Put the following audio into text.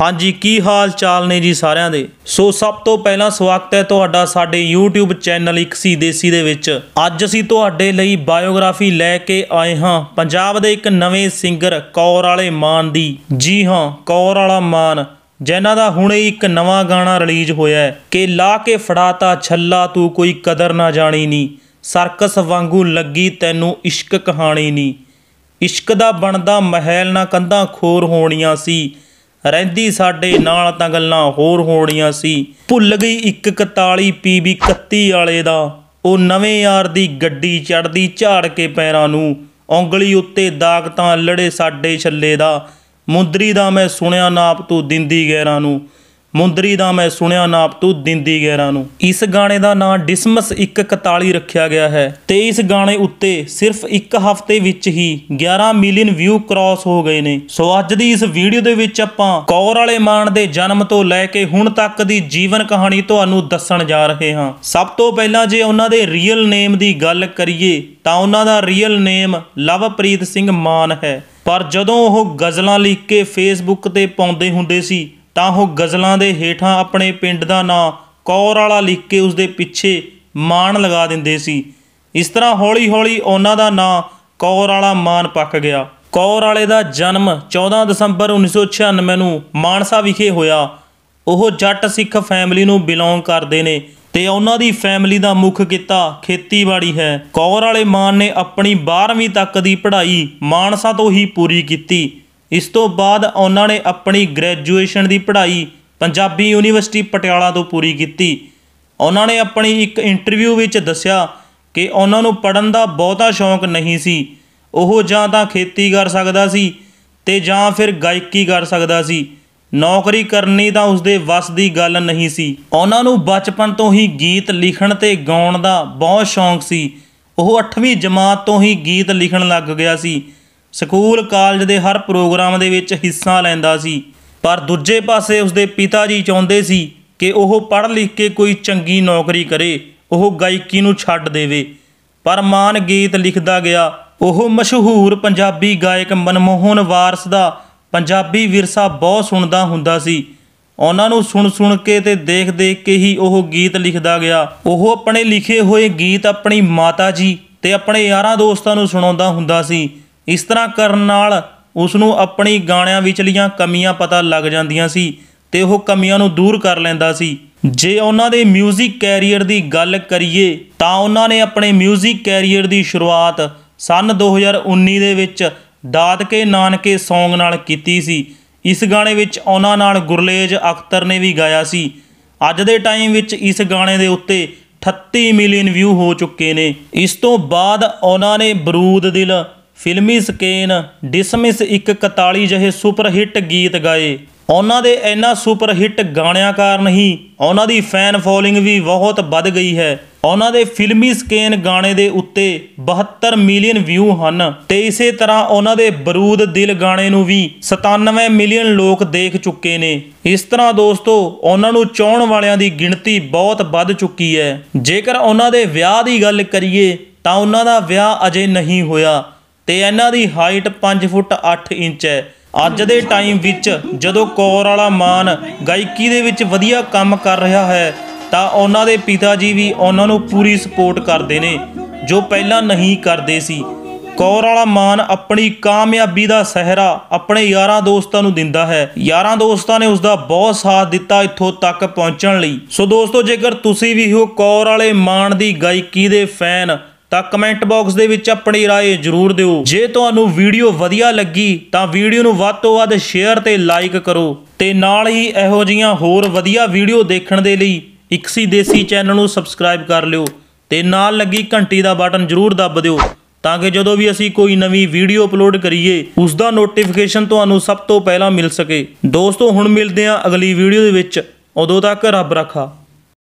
ਹਾਂਜੀ ਕੀ ਹਾਲ ਚਾਲ ਨੇ ਜੀ ਸਾਰਿਆਂ ਦੇ ਸੋ ਸਭ ਤੋਂ ਪਹਿਲਾਂ ਸਵਾਗਤ ਹੈ ਤੁਹਾਡਾ ਸਾਡੇ YouTube ਚੈਨਲ ਇਕਸੀ ਦੇਸੀ ਦੇ ਵਿੱਚ ਅੱਜ ਅਸੀਂ ਤੁਹਾਡੇ ਲਈ ਬਾਇਓਗ੍ਰਾਫੀ ਲੈ ਕੇ ਆਏ ਹਾਂ ਪੰਜਾਬ ਦੇ ਇੱਕ ਨਵੇਂ ਸਿੰਗਰ ਕੌਰ ਵਾਲੇ ਮਾਨ ਦੀ ਜੀ ਹਾਂ ਕੌਰ ਵਾਲਾ ਮਾਨ ਜਿਨ੍ਹਾਂ ਦਾ ਹੁਣੇ ਇੱਕ ਨਵਾਂ ਗਾਣਾ ਰਿਲੀਜ਼ ਹੋਇਆ ਹੈ ਕਿ ਲਾ ਕੇ ਫੜਾਤਾ ਛੱਲਾ ਤੂੰ ਕੋਈ ਕਦਰ ਨਾ ਜਾਣੀ ਨੀ ਸਰਕਸ ਵਾਂਗੂ ਲੱਗੀ ਤੈਨੂੰ ਇਸ਼ਕ ਕਹਾਣੀ ਨੀ ਇਸ਼ਕ ਦਾ ਬਣਦਾ ਮਹਿਲ ਨਾ ਕੰਧਾਂ ਖੋਰ ਹੋਣੀਆਂ ਸੀ ਰਹਿੰਦੀ ਸਾਡੇ ਨਾਲ ਤਾਂ ਗੱਲਾਂ ਹੋਰ ਹੋਣੀਆਂ ਸੀ ਭੁੱਲ ਗਈ 141 ਪੀਬੀ 31 ਵਾਲੇ ਦਾ ਉਹ ਨਵੇਂ ਯਾਰ ਦੀ ਗੱਡੀ ਚੜਦੀ ਝਾੜ ਕੇ ਪੈਰਾਂ ਨੂੰ ਉਂਗਲੀ ਉੱਤੇ ਦਾਗ ਤਾਂ ਲੜੇ ਸਾਡੇ ਛੱਲੇ ਦਾ ਮੁੰਦਰੀ ਦਾ ਮੈਂ ਸੁਣਿਆ ਨਾਪ ਤੂੰ ਦਿੰਦੀ ਗੈਰਾਂ ਨੂੰ ਮੁੰਦਰੀ ਦਾ ਮੈਂ ਸੁਣਿਆ ਨਾਪ ਤੂੰ ਦਿੰਦੀ ਗੈਰਾਂ ਨੂੰ ਇਸ ਗਾਣੇ ਦਾ ਨਾਂ ਡਿਸਮਸ 141 ਰੱਖਿਆ ਗਿਆ ਹੈ ਤੇ ਇਸ ਗਾਣੇ ਉੱਤੇ ਸਿਰਫ ਇੱਕ ਹਫ਼ਤੇ ਵਿੱਚ ਹੀ 11 ਮਿਲੀਅਨ ਵਿਊ ਕ੍ਰਾਸ ਹੋ ਗਏ ਨੇ ਸੋ ਅੱਜ ਦੀ ਇਸ ਵੀਡੀਓ ਦੇ ਵਿੱਚ ਆਪਾਂ ਕੌਰ ਵਾਲੇ ਮਾਨ ਦੇ ਜਨਮ ਤੋਂ ਲੈ ਕੇ ਹੁਣ ਤੱਕ ਦੀ ਜੀਵਨ ਕਹਾਣੀ ਤੁਹਾਨੂੰ ਦੱਸਣ ਜਾ ਰਹੇ ਹਾਂ ਸਭ ਤੋਂ ਪਹਿਲਾਂ ਜੇ ਉਹਨਾਂ ਦੇ ਰੀਅਲ ਨੇਮ ਦੀ ਗੱਲ ਕਰੀਏ ਤਾਂ ਉਹਨਾਂ ਦਾ ਰੀਅਲ ਨੇਮ ਲਵਪ੍ਰੀਤ ਸਿੰਘ ਮਾਨ ਹੈ ਪਰ ਜਦੋਂ ਉਹ ਗਜ਼ਲਾਂ ਲਿਖ ਕੇ ਫੇਸਬੁੱਕ ਤੇ ਪਾਉਂਦੇ ਹੁੰਦੇ ਸੀ ਤਾਂ ਉਹ ਗਜ਼ਲਾਂ ਦੇ ਹੇਠਾਂ ਆਪਣੇ ਪਿੰਡ ਦਾ ਨਾਂ ਕੌਰ ਵਾਲਾ ਲਿਖ ਕੇ ਉਸ ਦੇ ਪਿੱਛੇ ਮਾਣ ਲਗਾ ਦਿੰਦੇ ਸੀ ਇਸ ਤਰ੍ਹਾਂ ਹੌਲੀ-ਹੌਲੀ ਉਹਨਾਂ ਦਾ ਨਾਂ ਕੌਰ ਵਾਲਾ ਮਾਨ ਪੱਕ ਗਿਆ ਕੌਰ ਵਾਲੇ ਦਾ ਜਨਮ 14 ਦਸੰਬਰ 1996 ਨੂੰ ਮਾਨਸਾ ਵਿਖੇ ਹੋਇਆ ਉਹ ਜੱਟ ਸਿੱਖ ਫੈਮਿਲੀ ਨੂੰ ਬਿਲੋਂਗ ਕਰਦੇ ਨੇ ਤੇ ਉਹਨਾਂ ਦੀ ਫੈਮਿਲੀ ਦਾ ਮੁੱਖ ਕਿੱਤਾ ਖੇਤੀਬਾੜੀ ਹੈ ਕੌਰ ਵਾਲੇ ਮਾਨ ਨੇ ਆਪਣੀ 12ਵੀਂ ਤੱਕ ਦੀ ਪੜ੍ਹਾਈ ਮਾਨਸਾ ਤੋਂ ਹੀ ਪੂਰੀ ਕੀਤੀ ਇਸ ਤੋਂ ਬਾਅਦ ਉਹਨਾਂ ਨੇ ਆਪਣੀ ਗ੍ਰੈਜੂਏਸ਼ਨ ਦੀ ਪੜ੍ਹਾਈ ਪੰਜਾਬੀ ਯੂਨੀਵਰਸਿਟੀ ਪਟਿਆਲਾ ਤੋਂ ਪੂਰੀ ਕੀਤੀ ਉਹਨਾਂ ਨੇ ਆਪਣੀ ਇੱਕ ਇੰਟਰਵਿਊ ਵਿੱਚ ਦੱਸਿਆ ਕਿ ਉਹਨਾਂ ਨੂੰ ਪੜਨ ਦਾ ਬਹੁਤਾ ਸ਼ੌਂਕ ਨਹੀਂ ਸੀ ਉਹ ਜਾਂ ਤਾਂ ਖੇਤੀ ਕਰ ਸਕਦਾ ਸੀ ਤੇ ਜਾਂ ਫਿਰ ਗਾਇਕੀ ਕਰ ਸਕਦਾ ਸੀ ਨੌਕਰੀ ਕਰਨੀ ਤਾਂ ਉਸਦੇ ਵੱਸ ਦੀ ਗੱਲ ਨਹੀਂ ਸੀ ਉਹਨਾਂ ਨੂੰ ਬਚਪਨ ਤੋਂ ਹੀ ਗੀਤ ਲਿਖਣ ਤੇ ਗਾਉਣ ਦਾ ਬਹੁਤ ਸ਼ੌਂਕ ਸੀ ਉਹ 8ਵੀਂ ਜਮਾਤ ਤੋਂ ਹੀ ਗੀਤ ਲਿਖਣ ਲੱਗ ਗਿਆ ਸੀ ਸਕੂਲ ਕਾਲਜ ਦੇ ਹਰ ਪ੍ਰੋਗਰਾਮ ਦੇ ਵਿੱਚ ਹਿੱਸਾ ਲੈਂਦਾ ਸੀ ਪਰ ਦੂਜੇ ਪਾਸੇ ਉਸਦੇ ਪਿਤਾ ਜੀ ਚਾਹੁੰਦੇ ਸੀ ਕਿ ਉਹ ਪੜ੍ਹ ਲਿਖ ਕੇ ਕੋਈ ਚੰਗੀ ਨੌਕਰੀ ਕਰੇ ਉਹ ਗਾਇਕੀ ਨੂੰ ਛੱਡ ਦੇਵੇ ਪਰ ਮਾਨ ਗੀਤ ਲਿਖਦਾ ਗਿਆ ਉਹ ਮਸ਼ਹੂਰ ਪੰਜਾਬੀ ਗਾਇਕ ਮਨਮੋਹਨ ਵਾਰਸ ਦਾ ਪੰਜਾਬੀ ਵਿਰਸਾ ਬਹੁਤ ਸੁਣਦਾ ਹੁੰਦਾ ਸੀ ਉਹਨਾਂ ਨੂੰ ਸੁਣ ਸੁਣ ਕੇ ਤੇ ਦੇਖ ਦੇਖ ਕੇ ਹੀ ਉਹ ਗੀਤ ਲਿਖਦਾ ਗਿਆ ਉਹ ਆਪਣੇ ਲਿਖੇ ਹੋਏ ਗੀਤ ਆਪਣੀ ਮਾਤਾ ਜੀ ਤੇ ਆਪਣੇ ਯਾਰਾਂ ਦੋਸਤਾਂ ਨੂੰ ਸੁਣਾਉਂਦਾ ਹੁੰਦਾ ਸੀ ਇਸ ਤਰ੍ਹਾਂ ਕਰਨ ਨਾਲ ਉਸ ਨੂੰ ਆਪਣੀ ਗਾਣਿਆਂ ਵਿਚਲੀਆਂ ਕਮੀਆਂ ਪਤਾ ਲੱਗ ਜਾਂਦੀਆਂ ਸੀ ਤੇ ਉਹ ਕਮੀਆਂ ਨੂੰ ਦੂਰ ਕਰ ਲੈਂਦਾ ਸੀ ਜੇ ਉਹਨਾਂ ਦੇ 뮤직 ਕੈਰੀਅਰ ਦੀ ਗੱਲ ਕਰੀਏ ਤਾਂ ਉਹਨਾਂ ਨੇ ਆਪਣੇ 뮤직 ਕੈਰੀਅਰ ਦੀ ਸ਼ੁਰੂਆਤ ਸਨ 2019 ਦੇ ਵਿੱਚ ਦਾਦਕੇ ਨਾਨਕੇ Song ਨਾਲ ਕੀਤੀ ਸੀ ਇਸ ਗਾਣੇ ਵਿੱਚ ਉਹਨਾਂ ਨਾਲ ਗੁਰਲੇਜ ਅਖਤਰ ਨੇ ਵੀ ਗਾਇਆ ਸੀ ਅੱਜ ਦੇ ਟਾਈਮ ਵਿੱਚ ਇਸ ਗਾਣੇ ਦੇ ਉੱਤੇ 38 ਮਿਲੀਅਨ ਵਿਊ ਹੋ ਚੁੱਕੇ ਨੇ ਇਸ ਤੋਂ ਬਾਅਦ ਉਹਨਾਂ ਨੇ ਬਰੂਦ ਦਿਲ ਫਿਲਮੀ ਸਕੇਨ ਡਿਸਮਿਸ 141 ਜਿਹੇ ਸੁਪਰ ਹਿੱਟ ਗੀਤ ਗਾਏ ਉਹਨਾਂ ਦੇ ਇੰਨਾ ਸੁਪਰ ਹਿੱਟ ਗਾਣਿਆਂ ਕਾਰਨ ਹੀ ਉਹਨਾਂ ਦੀ ਫੈਨ ਫੋਲੋਇੰਗ ਵੀ ਬਹੁਤ ਵੱਧ ਗਈ ਹੈ ਉਹਨਾਂ ਦੇ ਫਿਲਮੀ ਸਕੇਨ ਗਾਣੇ ਦੇ ਉੱਤੇ 72 ਮਿਲੀਅਨ ਵਿਊ ਹਨ ਤੇ ਇਸੇ ਤਰ੍ਹਾਂ ਉਹਨਾਂ ਦੇ ਬਰੂਦ ਦਿਲ ਗਾਣੇ ਨੂੰ ਵੀ 97 ਮਿਲੀਅਨ ਲੋਕ ਦੇਖ ਚੁੱਕੇ ਨੇ ਇਸ ਤਰ੍ਹਾਂ ਦੋਸਤੋ ਉਹਨਾਂ ਨੂੰ ਚਾਹਣ ਵਾਲਿਆਂ ਦੀ ਗਿਣਤੀ ਬਹੁਤ ਵੱਧ ਚੁੱਕੀ ਹੈ ਜੇਕਰ ਉਹਨਾਂ ਦੇ ਵਿਆਹ ਦੀ ਗੱਲ ਕਰੀਏ ਤਾਂ ਉਹਨਾਂ ਦਾ ਵਿਆਹ ਅਜੇ ਨਹੀਂ ਹੋਇਆ ਤੇ ਇਹਨਾਂ ਦੀ ਹਾਈਟ 5 ਫੁੱਟ 8 ਇੰਚ ਹੈ ਅੱਜ ਦੇ ਟਾਈਮ ਵਿੱਚ ਜਦੋਂ ਕੌਰ ਵਾਲਾ ਮਾਨ ਗਾਇਕੀ ਦੇ ਵਿੱਚ ਵਧੀਆ ਕੰਮ ਕਰ ਰਿਹਾ ਹੈ ਤਾਂ ਉਹਨਾਂ ਦੇ ਪਿਤਾ ਜੀ ਵੀ ਉਹਨਾਂ ਨੂੰ ਪੂਰੀ ਸਪੋਰਟ ਕਰਦੇ ਨੇ ਜੋ ਪਹਿਲਾਂ ਨਹੀਂ ਕਰਦੇ ਸੀ ਕੌਰ ਵਾਲਾ ਮਾਨ ਆਪਣੀ ਕਾਮਯਾਬੀ ਦਾ ਸਹਿਰਾ ਆਪਣੇ ਯਾਰਾਂ ਦੋਸਤਾਂ ਨੂੰ ਦਿੰਦਾ ਹੈ ਯਾਰਾਂ ਦੋਸਤਾਂ ਨੇ ਉਸ ਦਾ ਬਹੁਤ ਸਾਥ ਦਿੱਤਾ ਇੱਥੋਂ ਤੱਕ ਪਹੁੰਚਣ ਲਈ ਸੋ ਦੋਸਤੋ ਜੇਕਰ ਤੁਸੀਂ ਵੀ ਹੋ ਕੌਰ ਵਾਲੇ ਮਾਨ ਦੀ ਗਾਇਕੀ ਦੇ ਫੈਨ ਤਾਂ ਕਮੈਂਟ ਬਾਕਸ ਦੇ ਵਿੱਚ ਆਪਣੀ رائے ਜ਼ਰੂਰ ਦਿਓ ਜੇ ਤੁਹਾਨੂੰ ਵੀਡੀਓ ਵਧੀਆ ਲੱਗੀ ਤਾਂ ਵੀਡੀਓ ਨੂੰ ਵੱਧ ਤੋਂ ਵੱਧ ਸ਼ੇਅਰ ਤੇ ਲਾਈਕ ਕਰੋ ਤੇ ਨਾਲ ਹੀ ਇਹੋ ਜੀਆਂ ਹੋਰ ਵਧੀਆ ਵੀਡੀਓ ਦੇਖਣ ਦੇ ਲਈ ਇਕਸੀ ਦੇਸੀ ਚੈਨਲ ਨੂੰ ਸਬਸਕ੍ਰਾਈਬ ਕਰ ਲਿਓ ਤੇ ਨਾਲ ਲੱਗੀ ਘੰਟੀ ਦਾ ਬਟਨ ਜ਼ਰੂਰ ਦੱਬ ਦਿਓ ਤਾਂ ਕਿ ਜਦੋਂ ਵੀ ਅਸੀਂ ਕੋਈ ਨਵੀਂ ਵੀਡੀਓ ਅਪਲੋਡ ਕਰੀਏ ਉਸ ਦਾ ਨੋਟੀਫਿਕੇਸ਼ਨ ਤੁਹਾਨੂੰ ਸਭ ਤੋਂ ਪਹਿਲਾਂ ਮਿਲ ਸਕੇ ਦੋਸਤੋ ਹੁਣ ਮਿਲਦੇ ਆਂ ਅਗਲੀ ਵੀਡੀਓ ਦੇ ਵਿੱਚ ਉਦੋਂ ਤੱਕ ਰੱਬ ਰੱਖਾ